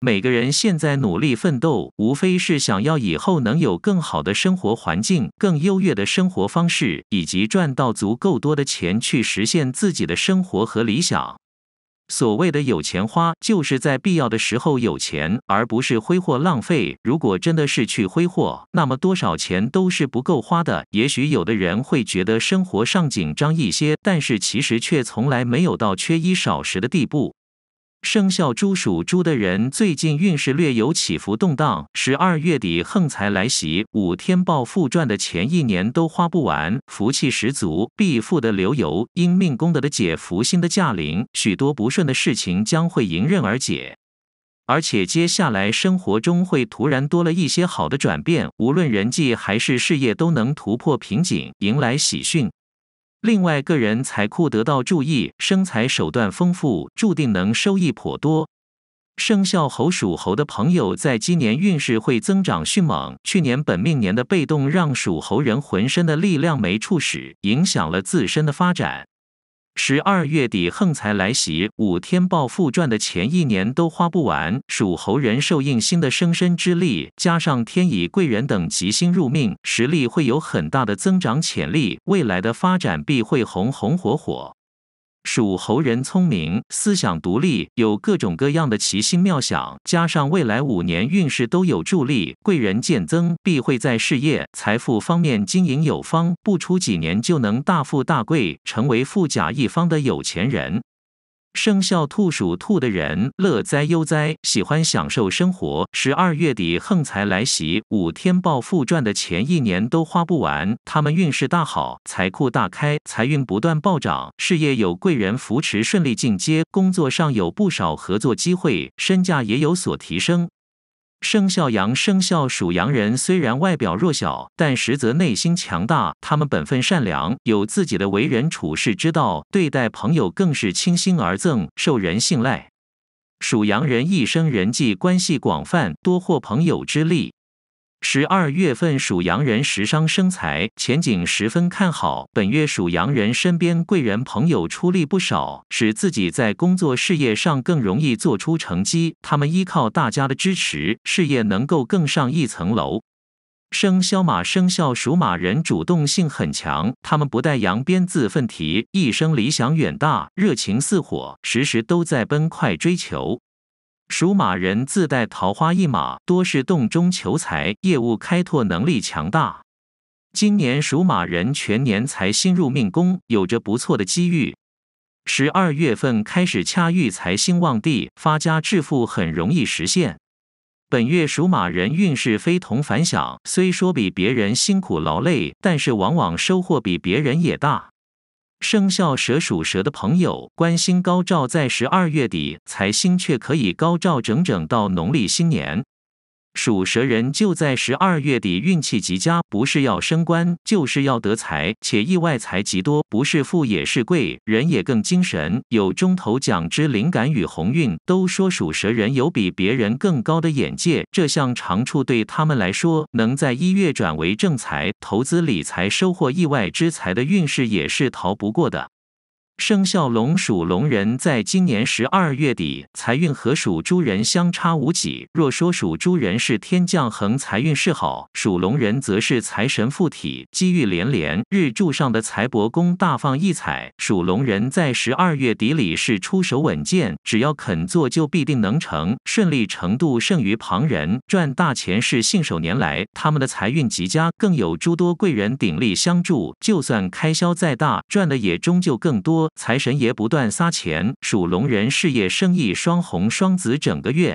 每个人现在努力奋斗，无非是想要以后能有更好的生活环境、更优越的生活方式，以及赚到足够多的钱去实现自己的生活和理想。所谓的有钱花，就是在必要的时候有钱，而不是挥霍浪费。如果真的是去挥霍，那么多少钱都是不够花的。也许有的人会觉得生活上紧张一些，但是其实却从来没有到缺衣少食的地步。生肖猪属猪的人最近运势略有起伏动荡，十二月底横财来袭，五天暴富赚的前一年都花不完，福气十足，必富的流油。因命宫的解福星的驾临，许多不顺的事情将会迎刃而解，而且接下来生活中会突然多了一些好的转变，无论人际还是事业都能突破瓶颈，迎来喜讯。另外，个人财库得到注意，生财手段丰富，注定能收益颇多。生肖猴属猴的朋友在今年运势会增长迅猛。去年本命年的被动让属猴人浑身的力量没处使，影响了自身的发展。十二月底横财来袭，五天暴富赚的钱一年都花不完。属猴人受应星的生身之力，加上天乙贵人等吉星入命，实力会有很大的增长潜力，未来的发展必会红红火火。属猴人聪明，思想独立，有各种各样的奇心妙想。加上未来五年运势都有助力，贵人渐增，必会在事业、财富方面经营有方，不出几年就能大富大贵，成为富甲一方的有钱人。生肖兔属兔的人乐哉悠哉，喜欢享受生活。十二月底横财来袭，五天暴富赚的钱一年都花不完。他们运势大好，财库大开，财运不断暴涨，事业有贵人扶持，顺利进阶。工作上有不少合作机会，身价也有所提升。生肖羊，生肖属羊人虽然外表弱小，但实则内心强大。他们本分善良，有自己的为人处事之道，对待朋友更是倾心而赠，受人信赖。属羊人一生人际关系广泛，多获朋友之力。十二月份属羊人食伤生财，前景十分看好。本月属羊人身边贵人朋友出力不少，使自己在工作事业上更容易做出成绩。他们依靠大家的支持，事业能够更上一层楼。生肖马，生肖属马人主动性很强，他们不带羊鞭自奋蹄，一生理想远大，热情似火，时时都在奔快追求。属马人自带桃花一马，多是洞中求财，业务开拓能力强大。今年属马人全年财星入命宫，有着不错的机遇。十二月份开始恰遇财星旺地，发家致富很容易实现。本月属马人运势非同凡响，虽说比别人辛苦劳累，但是往往收获比别人也大。生肖蛇属蛇的朋友，官星高照，在十二月底，财星却可以高照整整到农历新年。属蛇人就在十二月底运气极佳，不是要升官，就是要得财，且意外财极多，不是富也是贵，人也更精神，有中头奖之灵感与鸿运。都说属蛇人有比别人更高的眼界，这项长处对他们来说，能在一月转为正财，投资理财收获意外之财的运势也是逃不过的。生肖龙属龙人在今年十二月底财运和属猪人相差无几。若说属猪人是天降横财运是好，属龙人则是财神附体，机遇连连。日柱上的财帛宫大放异彩，属龙人在十二月底里是出手稳健，只要肯做就必定能成，顺利程度胜于旁人，赚大钱是信手拈来。他们的财运极佳，更有诸多贵人鼎力相助，就算开销再大，赚的也终究更多。财神爷不断撒钱，属龙人事业、生意双红双紫，整个月。